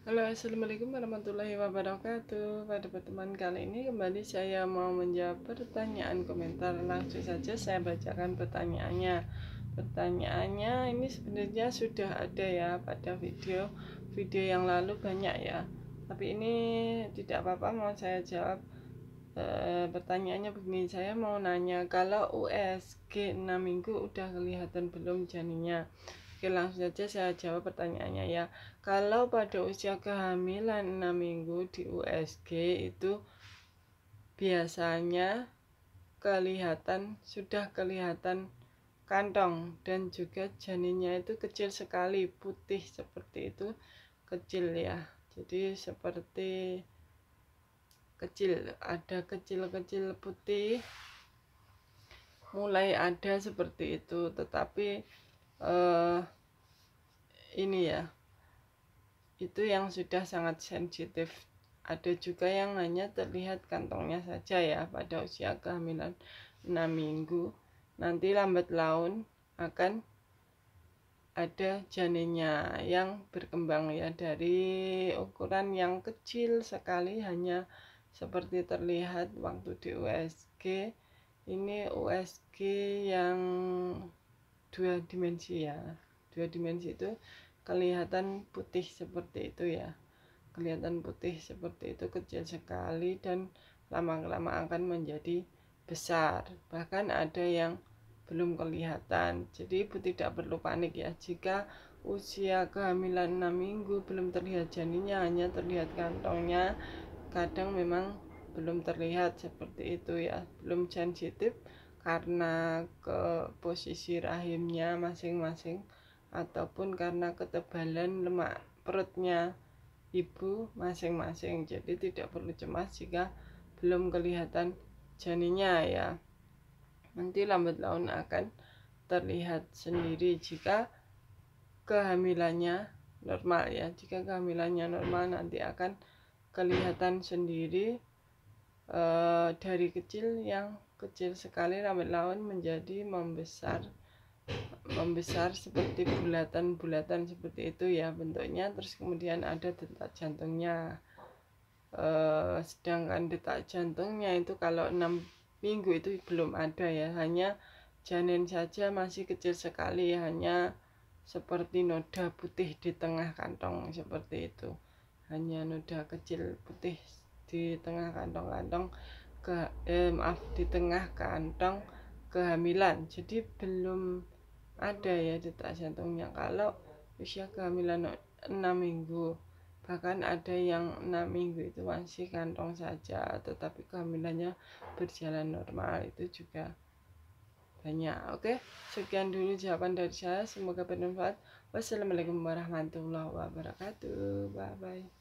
Halo assalamualaikum warahmatullahi wabarakatuh Pada pertemuan kali ini kembali saya mau menjawab pertanyaan komentar Langsung saja saya bacakan pertanyaannya Pertanyaannya ini sebenarnya sudah ada ya pada video Video yang lalu banyak ya Tapi ini tidak apa-apa mau saya jawab e, Pertanyaannya begini Saya mau nanya kalau USG 6 minggu udah kelihatan belum janinnya Oke langsung saja saya jawab pertanyaannya ya Kalau pada usia kehamilan 6 minggu di USG itu biasanya kelihatan sudah kelihatan kantong dan juga janinnya itu kecil sekali putih seperti itu kecil ya jadi seperti kecil ada kecil-kecil putih mulai ada seperti itu tetapi uh, ini ya itu yang sudah sangat sensitif ada juga yang hanya terlihat kantongnya saja ya pada usia kehamilan 6 minggu nanti lambat laun akan ada janinnya yang berkembang ya dari ukuran yang kecil sekali hanya seperti terlihat waktu di USG ini USG yang dua dimensi ya dua dimensi itu kelihatan putih seperti itu ya kelihatan putih seperti itu kecil sekali dan lama-lama akan menjadi besar bahkan ada yang belum kelihatan jadi ibu tidak perlu panik ya jika usia kehamilan 6 minggu belum terlihat janinnya hanya terlihat kantongnya kadang memang belum terlihat seperti itu ya belum sensitif karena ke posisi rahimnya masing-masing ataupun karena ketebalan lemak perutnya ibu masing-masing jadi tidak perlu cemas jika belum kelihatan janinnya ya nanti lambat laun akan terlihat sendiri jika kehamilannya normal ya jika kehamilannya normal nanti akan kelihatan sendiri e, dari kecil yang kecil sekali rambut lawan menjadi membesar membesar seperti bulatan-bulatan seperti itu ya bentuknya terus kemudian ada detak jantungnya e, sedangkan detak jantungnya itu kalau enam minggu itu belum ada ya hanya janin saja masih kecil sekali hanya seperti noda putih di tengah kantong seperti itu hanya noda kecil putih di tengah kantong-kantong ke eh, maaf di tengah kantong kehamilan jadi belum ada ya detak jantungnya kalau usia kehamilan 6 minggu bahkan ada yang 6 minggu itu masih kantong saja tetapi kehamilannya berjalan normal itu juga banyak oke sekian dulu jawaban dari saya semoga bermanfaat wassalamualaikum warahmatullahi wabarakatuh bye bye